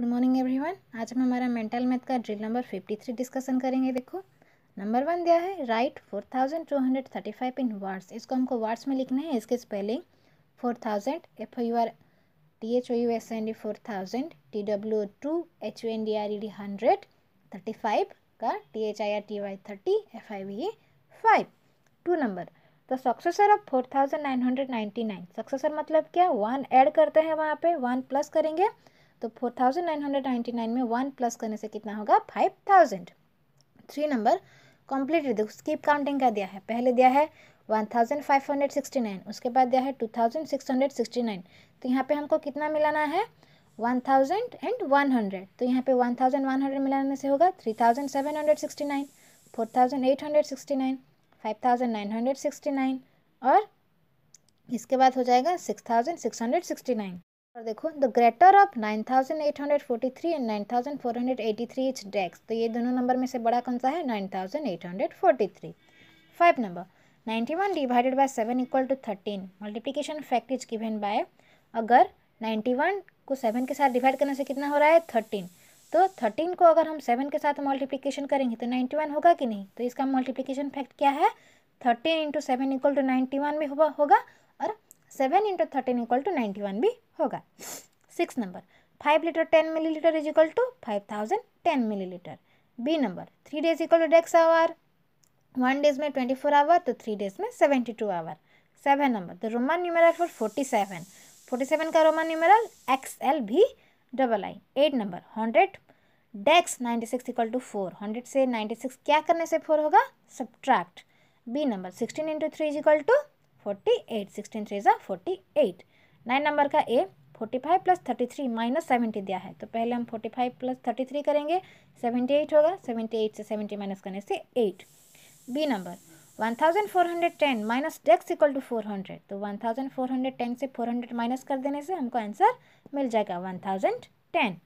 good morning everyone आज हम हमारा मेंटल मैथ का drill number fifty three discussion करेंगे देखो नंबर वन दिया है right four thousand two hundred thirty five in words इसको हमको वर्ड्स में लिखना है इसके spelling four thousand F U R T H O U S N D four thousand T W two H U N D R E D hundred thirty five का T H I R T Y thirty F I V five two number तो successor of four thousand nine hundred ninety nine successor मतलब क्या one add करते हैं वहाँ पे one plus करेंगे तो four thousand nine hundred ninety nine में वन प्लस करने से कितना होगा five thousand three number completed देखो स्कीप काउंटिंग का दिया है पहले दिया है one thousand five hundred sixty nine उसके बाद दिया है two thousand six hundred sixty nine तो यहाँ पे हमको कितना मिलाना है one thousand and one hundred तो यहाँ पे वन थाउजेंड वन हंड्रेड मिलाने से होगा three thousand seven hundred sixty nine four thousand eight hundred sixty nine five thousand nine hundred sixty nine और इसके बाद हो जाएगा six thousand six hundred sixty nine और देखो the greater of 9843 and 9483 is dash तो ये दोनों नंबर में से बड़ा कौन सा है 9843 five number 91 divided by 7 equal to 13 multiplication fact is given by अगर 91 को 7 के साथ डिवाइड करने से कितना हो रहा है 13 तो 13 को अगर हम 7 के साथ मल्टीप्लीकेशन करेंगे तो 91 होगा कि नहीं तो इसका मल्टीप्लीकेशन फैक्ट क्या है thirteen into seven equal to ninety one भी होगा seven into thirteen equal to ninety one भी होगा six number five litre ten millilitre is equal to five thousand ten millilitre B number three days equal to dash hour one days में twenty four hour तो three days में seventy two hour seven number the Roman numeral for forty seven forty seven का Roman numeral X L V double I eight number hundred dash ninety six equal to four hundred से ninety six क्या करने से four होगा subtract B number sixteen into three is equal to forty eight sixteen three ज़ा forty eight nine number का A forty five plus thirty three minus seventy दिया है तो पहले हम forty five plus thirty three करेंगे seventy eight होगा seventy eight से सेवेंटी माइनस करने से eight B number one thousand four hundred ten minus dash equal to four hundred तो one thousand four hundred ten से फोर हंड्रेड माइनस कर देने से हमको आंसर मिल जाएगा one thousand ten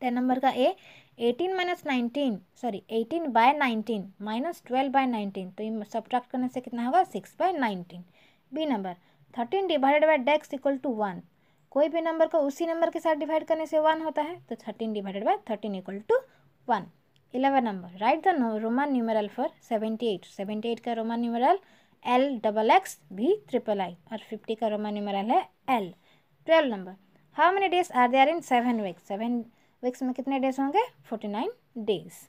ten number का A eighteen minus nineteen sorry eighteen by nineteen minus twelve by nineteen तो ये सब्ट्रैक्ट करने से कितना होगा six by nineteen B number thirteen divided by dash equal to one कोई भी नंबर को उसी नंबर के साथ डिवाइड करने से वन होता है तो thirteen divided by thirteen equal to one eleven number write the Roman numeral for seventy eight seventy eight का Roman numeral L double X V triple I और फिफ्टी का रोमन न्यूमरल है L twelve number how many days are are in seven weeks seven weeks में कितने days होंगे forty nine days